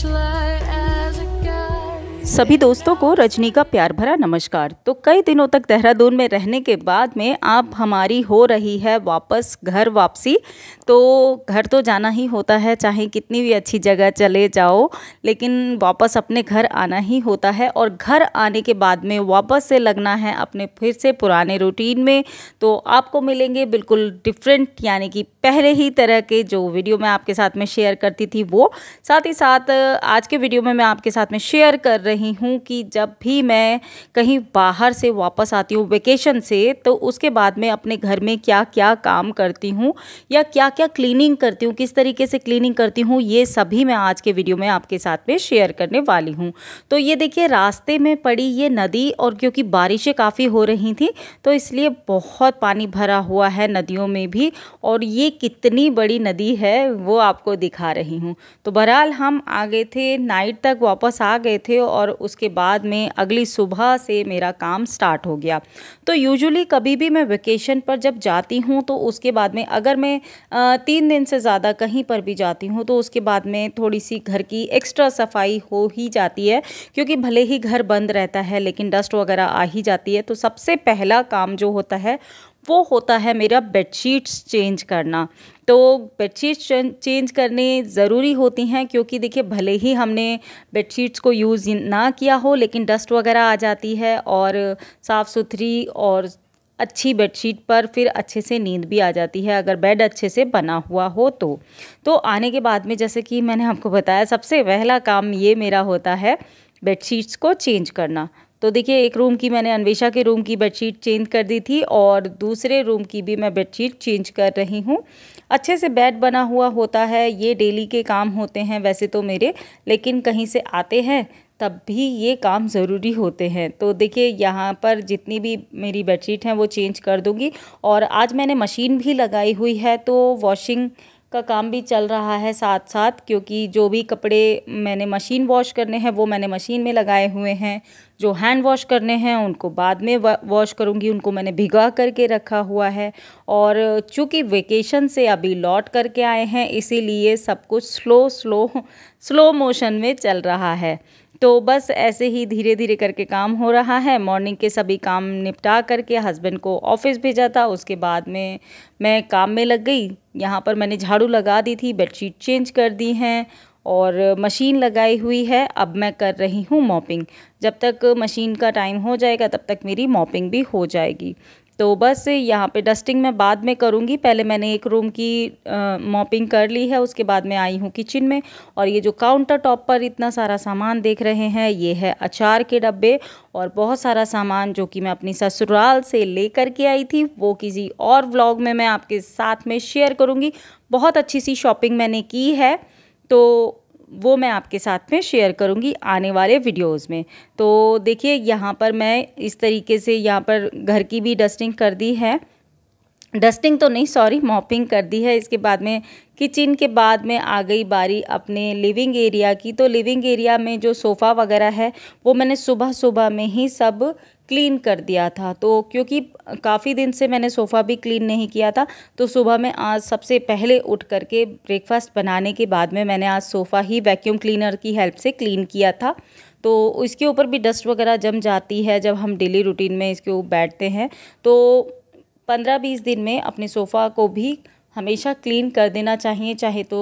flashlight सभी दोस्तों को रजनी का प्यार भरा नमस्कार तो कई दिनों तक देहरादून में रहने के बाद में आप हमारी हो रही है वापस घर वापसी तो घर तो जाना ही होता है चाहे कितनी भी अच्छी जगह चले जाओ लेकिन वापस अपने घर आना ही होता है और घर आने के बाद में वापस से लगना है अपने फिर से पुराने रूटीन में तो आपको मिलेंगे बिल्कुल डिफरेंट यानी कि पहले ही तरह के जो वीडियो मैं आपके साथ में शेयर करती थी वो साथ ही साथ आज के वीडियो में मैं आपके साथ में शेयर कर रही रही हूँ कि जब भी मैं कहीं बाहर से वापस आती हूँ वेकेशन से तो उसके बाद में अपने घर में क्या क्या काम करती हूँ या क्या क्या क्लीनिंग करती हूँ किस तरीके से क्लीनिंग करती हूँ ये सभी मैं आज के वीडियो में आपके साथ में शेयर करने वाली हूँ तो ये देखिए रास्ते में पड़ी ये नदी और क्योंकि बारिशें काफ़ी हो रही थी तो इसलिए बहुत पानी भरा हुआ है नदियों में भी और ये कितनी बड़ी नदी है वो आपको दिखा रही हूँ तो बहरहाल हम आ गए थे नाइट तक वापस आ गए थे और और उसके बाद में अगली सुबह से मेरा काम स्टार्ट हो गया तो यूजुअली कभी भी मैं वेकेशन पर जब जाती हूँ तो उसके बाद में अगर मैं तीन दिन से ज़्यादा कहीं पर भी जाती हूँ तो उसके बाद में थोड़ी सी घर की एक्स्ट्रा सफाई हो ही जाती है क्योंकि भले ही घर बंद रहता है लेकिन डस्ट वगैरह आ ही जाती है तो सबसे पहला काम जो होता है वो होता है मेरा बेडशीट्स चेंज करना तो बेडशीट्स चेंज करने ज़रूरी होती हैं क्योंकि देखिए भले ही हमने बेडशीट्स को यूज़ ना किया हो लेकिन डस्ट वगैरह आ जाती है और साफ़ सुथरी और अच्छी बेडशीट पर फिर अच्छे से नींद भी आ जाती है अगर बेड अच्छे से बना हुआ हो तो तो आने के बाद में जैसे कि मैंने आपको बताया सबसे पहला काम ये मेरा होता है बेडशीट्स को चेंज करना तो देखिए एक रूम की मैंने अन्वेषा के रूम की बेडशीट चेंज कर दी थी और दूसरे रूम की भी मैं बेडशीट चेंज कर रही हूँ अच्छे से बेड बना हुआ होता है ये डेली के काम होते हैं वैसे तो मेरे लेकिन कहीं से आते हैं तब भी ये काम ज़रूरी होते हैं तो देखिए यहाँ पर जितनी भी मेरी बेडशीट हैं वो चेंज कर दूँगी और आज मैंने मशीन भी लगाई हुई है तो वॉशिंग का काम भी चल रहा है साथ साथ क्योंकि जो भी कपड़े मैंने मशीन वॉश करने हैं वो मैंने मशीन में लगाए हुए हैं जो हैंड वॉश करने हैं उनको बाद में वॉश करूँगी उनको मैंने भिगा करके रखा हुआ है और चूँकि वेकेशन से अभी लौट करके आए हैं इसीलिए सब कुछ स्लो स्लो स्लो मोशन में चल रहा है तो बस ऐसे ही धीरे धीरे करके काम हो रहा है मॉर्निंग के सभी काम निपटा करके हस्बैंड को ऑफिस भेजा था उसके बाद में मैं काम में लग गई यहाँ पर मैंने झाड़ू लगा दी थी बेडशीट चेंज कर दी हैं और मशीन लगाई हुई है अब मैं कर रही हूँ मॉपिंग जब तक मशीन का टाइम हो जाएगा तब तक मेरी मॉपिंग भी हो जाएगी तो बस यहाँ पे डस्टिंग मैं बाद में करूँगी पहले मैंने एक रूम की मॉपिंग कर ली है उसके बाद मैं आई हूँ किचन में और ये जो काउंटर टॉप पर इतना सारा सामान देख रहे हैं ये है अचार के डब्बे और बहुत सारा सामान जो कि मैं अपनी ससुराल से लेकर के आई थी वो किसी और व्लॉग में मैं आपके साथ में शेयर करूँगी बहुत अच्छी सी शॉपिंग मैंने की है तो वो मैं आपके साथ में शेयर करूँगी आने वाले वीडियोज़ में तो देखिए यहाँ पर मैं इस तरीके से यहाँ पर घर की भी डस्टिंग कर दी है डस्टिंग तो नहीं सॉरी मॉपिंग कर दी है इसके बाद में किचन के बाद में आ गई बारी अपने लिविंग एरिया की तो लिविंग एरिया में जो सोफ़ा वगैरह है वो मैंने सुबह सुबह में ही सब क्लीन कर दिया था तो क्योंकि काफ़ी दिन से मैंने सोफ़ा भी क्लीन नहीं किया था तो सुबह में आज सबसे पहले उठ करके ब्रेकफास्ट बनाने के बाद में मैंने आज सोफ़ा ही वैक्यूम क्लीनर की हेल्प से क्लीन किया था तो इसके ऊपर भी डस्ट वगैरह जम जाती है जब हम डेली रूटीन में इसके ऊपर बैठते हैं तो पंद्रह बीस दिन में अपने सोफ़ा को भी हमेशा क्लीन कर देना चाहिए चाहे तो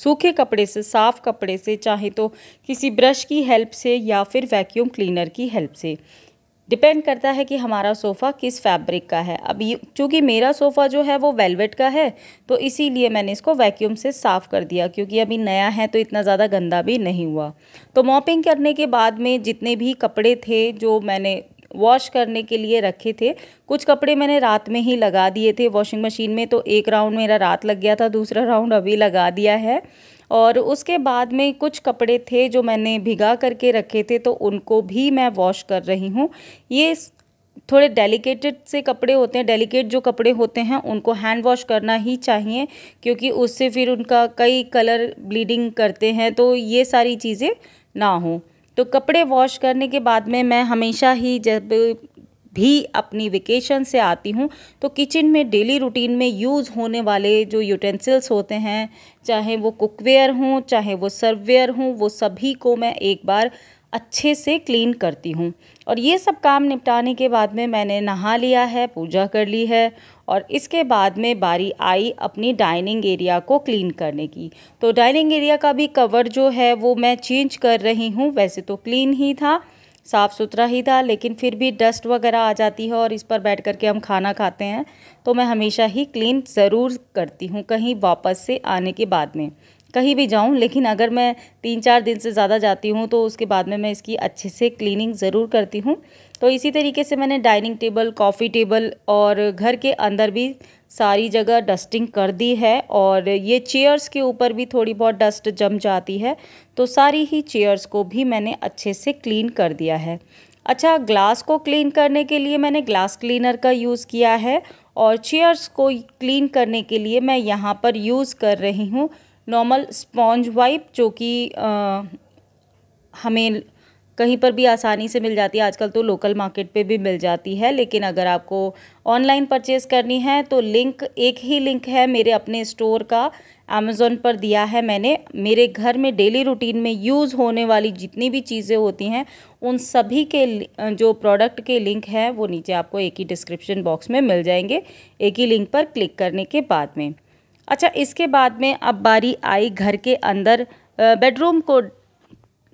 सूखे कपड़े से साफ़ कपड़े से चाहे तो किसी ब्रश की हेल्प से या फिर वैक्यूम क्लीनर की हेल्प से डिपेंड करता है कि हमारा सोफ़ा किस फैब्रिक का है अब ये चूँकि मेरा सोफ़ा जो है वो वेलवेट का है तो इसीलिए मैंने इसको वैक्यूम से साफ़ कर दिया क्योंकि अभी नया है तो इतना ज़्यादा गंदा भी नहीं हुआ तो मॉपिंग करने के बाद में जितने भी कपड़े थे जो मैंने वॉश करने के लिए रखे थे कुछ कपड़े मैंने रात में ही लगा दिए थे वॉशिंग मशीन में तो एक राउंड मेरा रात लग गया था दूसरा राउंड अभी लगा दिया है और उसके बाद में कुछ कपड़े थे जो मैंने भिगा करके रखे थे तो उनको भी मैं वॉश कर रही हूँ ये थोड़े डेलिकेटेड से कपड़े होते हैं डेलिकेट जो कपड़े होते हैं उनको हैंड वॉश करना ही चाहिए क्योंकि उससे फिर उनका कई कलर ब्लीडिंग करते हैं तो ये सारी चीज़ें ना हो तो कपड़े वॉश करने के बाद में मैं हमेशा ही जब भी अपनी वेकेशन से आती हूँ तो किचन में डेली रूटीन में यूज़ होने वाले जो यूटेंसिल्स होते हैं चाहे वो कुकवेयर हों चाहे वो सर्ववेयर हों वो सभी को मैं एक बार अच्छे से क्लीन करती हूँ और ये सब काम निपटाने के बाद में मैंने नहा लिया है पूजा कर ली है और इसके बाद में बारी आई अपनी डाइनिंग एरिया को क्लीन करने की तो डाइनिंग एरिया का भी कवर जो है वो मैं चेंज कर रही हूँ वैसे तो क्लीन ही था साफ़ सुथरा ही था लेकिन फिर भी डस्ट वगैरह आ जाती है और इस पर बैठ करके हम खाना खाते हैं तो मैं हमेशा ही क्लीन ज़रूर करती हूँ कहीं वापस से आने के बाद में कहीं भी जाऊँ लेकिन अगर मैं तीन चार दिन से ज़्यादा जाती हूँ तो उसके बाद में मैं इसकी अच्छे से क्लीनिंग ज़रूर करती हूँ तो इसी तरीके से मैंने डाइनिंग टेबल कॉफ़ी टेबल और घर के अंदर भी सारी जगह डस्टिंग कर दी है और ये चेयर्स के ऊपर भी थोड़ी बहुत डस्ट जम जाती है तो सारी ही चेयर्स को भी मैंने अच्छे से क्लीन कर दिया है अच्छा ग्लास को क्लीन करने के लिए मैंने ग्लास क्लीनर का यूज़ किया है और चेयर्स को क्लीन करने के लिए मैं यहाँ पर यूज़ कर रही हूँ नॉर्मल स्पॉन्ज वाइप जो कि हमें कहीं पर भी आसानी से मिल जाती है आजकल तो लोकल मार्केट पे भी मिल जाती है लेकिन अगर आपको ऑनलाइन परचेज़ करनी है तो लिंक एक ही लिंक है मेरे अपने स्टोर का अमेज़ोन पर दिया है मैंने मेरे घर में डेली रूटीन में यूज़ होने वाली जितनी भी चीज़ें होती हैं उन सभी के जो प्रोडक्ट के लिंक हैं वो नीचे आपको एक ही डिस्क्रिप्शन बॉक्स में मिल जाएंगे एक ही लिंक पर क्लिक करने के बाद में अच्छा इसके बाद में अब बारी आई घर के अंदर बेडरूम को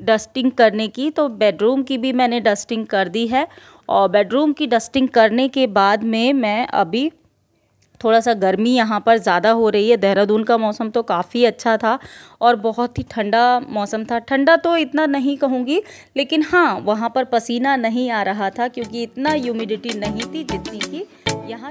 डस्टिंग करने की तो बेडरूम की भी मैंने डस्टिंग कर दी है और बेडरूम की डस्टिंग करने के बाद में मैं अभी थोड़ा सा गर्मी यहाँ पर ज़्यादा हो रही है देहरादून का मौसम तो काफ़ी अच्छा था और बहुत ही ठंडा मौसम था ठंडा तो इतना नहीं कहूँगी लेकिन हाँ वहाँ पर पसीना नहीं आ रहा था क्योंकि इतना ह्यूमिडिटी नहीं थी जितनी कि यहाँ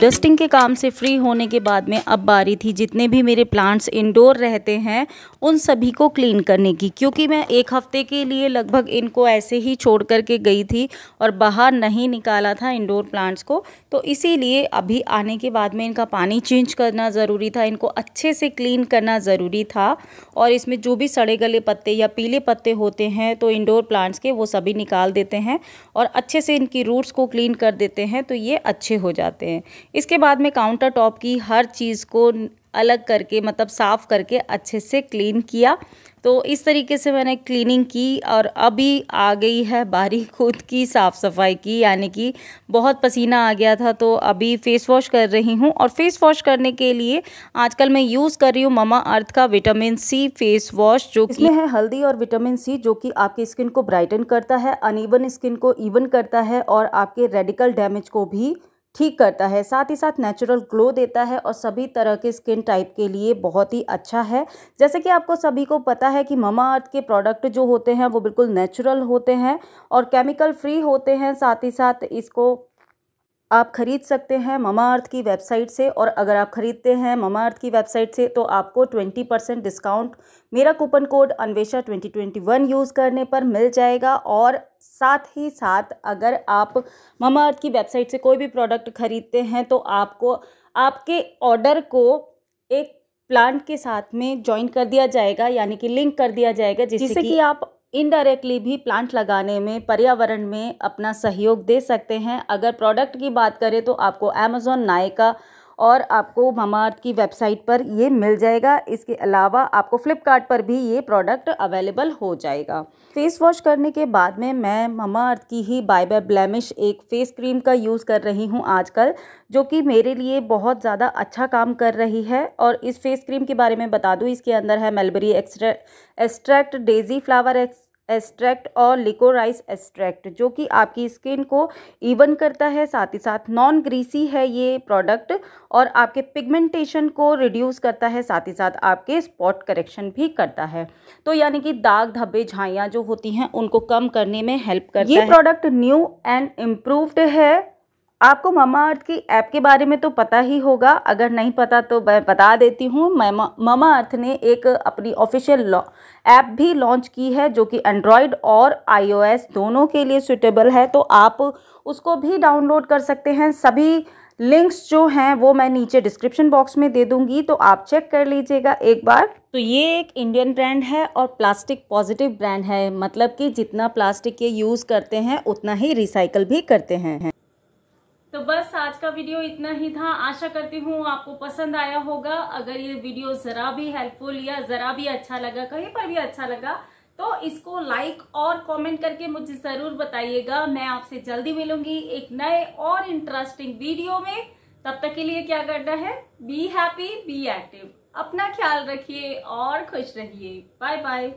डस्टिंग के काम से फ्री होने के बाद में अब बारी थी जितने भी मेरे प्लांट्स इंडोर रहते हैं उन सभी को क्लीन करने की क्योंकि मैं एक हफ्ते के लिए लगभग इनको ऐसे ही छोड़ करके गई थी और बाहर नहीं निकाला था इंडोर प्लांट्स को तो इसीलिए अभी आने के बाद में इनका पानी चेंज करना ज़रूरी था इनको अच्छे से क्लीन करना ज़रूरी था और इसमें जो भी सड़े गले पत्ते या पीले पत्ते होते हैं तो इंडोर प्लांट्स के वो सभी निकाल देते हैं और अच्छे से इनकी रूट्स को क्लीन कर देते हैं तो ये अच्छे हो जाते हैं इसके बाद मैं काउंटर टॉप की हर चीज़ को अलग करके मतलब साफ़ करके अच्छे से क्लीन किया तो इस तरीके से मैंने क्लीनिंग की और अभी आ गई है बारी खुद की साफ़ सफाई की यानी कि बहुत पसीना आ गया था तो अभी फ़ेस वॉश कर रही हूँ और फ़ेस वॉश करने के लिए आजकल मैं यूज़ कर रही हूँ ममा अर्थ का विटामिन सी फेस वॉश जो कि है हल्दी और विटामिन सी जो कि आपकी स्किन को ब्राइटन करता है अनइवन स्किन को इवन करता है और आपके रेडिकल डैमेज को भी ठीक करता है साथ ही साथ नेचुरल ग्लो देता है और सभी तरह के स्किन टाइप के लिए बहुत ही अच्छा है जैसे कि आपको सभी को पता है कि ममा अर्थ के प्रोडक्ट जो होते हैं वो बिल्कुल नेचुरल होते हैं और केमिकल फ्री होते हैं साथ ही साथ इसको आप ख़रीद सकते हैं ममा अर्थ की वेबसाइट से और अगर आप ख़रीदते हैं ममा अर्थ की वेबसाइट से तो आपको 20 परसेंट डिस्काउंट मेरा कूपन कोड अन्वेषा 2021 यूज़ करने पर मिल जाएगा और साथ ही साथ अगर आप ममा अर्थ की वेबसाइट से कोई भी प्रोडक्ट ख़रीदते हैं तो आपको आपके ऑर्डर को एक प्लांट के साथ में ज्वाइन कर दिया जाएगा यानी कि लिंक कर दिया जाएगा जिससे कि आप इनडायरेक्टली भी प्लांट लगाने में पर्यावरण में अपना सहयोग दे सकते हैं अगर प्रोडक्ट की बात करें तो आपको अमेज़ोन नायका और आपको मामाअर्थ की वेबसाइट पर ये मिल जाएगा इसके अलावा आपको फ़्लिपकार्ट पर भी ये प्रोडक्ट अवेलेबल हो जाएगा फेस वॉश करने के बाद में मैं मामाअर्थ की ही बाय बाय ब्लैमिश एक फ़ेस क्रीम का यूज़ कर रही हूँ आजकल जो कि मेरे लिए बहुत ज़्यादा अच्छा काम कर रही है और इस फेस क्रीम के बारे में बता दूँ इसके अंदर है mulberry extract daisy flower extract और लिकोराइस एस्ट्रैक्ट जो कि आपकी स्किन को इवन करता है साथ ही साथ नॉन ग्रीसी है ये प्रोडक्ट और आपके पिगमेंटेशन को रिड्यूस करता है साथ ही साथ आपके स्पॉट करेक्शन भी करता है तो यानी कि दाग धब्बे झाइयाँ जो होती हैं उनको कम करने में हेल्प करता ये है ये प्रोडक्ट न्यू एंड इम्प्रूव्ड है आपको मामा अर्थ की ऐप के बारे में तो पता ही होगा अगर नहीं पता तो मैं बता देती हूँ मामा अर्थ ने एक अपनी ऑफिशियल ऐप भी लॉन्च की है जो कि एंड्रॉयड और आईओएस दोनों के लिए सुटेबल है तो आप उसको भी डाउनलोड कर सकते हैं सभी लिंक्स जो हैं वो मैं नीचे डिस्क्रिप्शन बॉक्स में दे दूंगी तो आप चेक कर लीजिएगा एक बार तो ये एक इंडियन ब्रांड है और प्लास्टिक पॉजिटिव ब्रांड है मतलब कि जितना प्लास्टिक ये यूज़ करते हैं उतना ही रिसाइकल भी करते हैं तो बस आज का वीडियो इतना ही था आशा करती हूँ आपको पसंद आया होगा अगर ये वीडियो जरा भी हेल्पफुल या जरा भी अच्छा लगा कहीं पर भी अच्छा लगा तो इसको लाइक और कमेंट करके मुझे जरूर बताइएगा मैं आपसे जल्दी मिलूंगी एक नए और इंटरेस्टिंग वीडियो में तब तक के लिए क्या करना है बी हैप्पी बी एक्टिव अपना ख्याल रखिए और खुश रहिए बाय बाय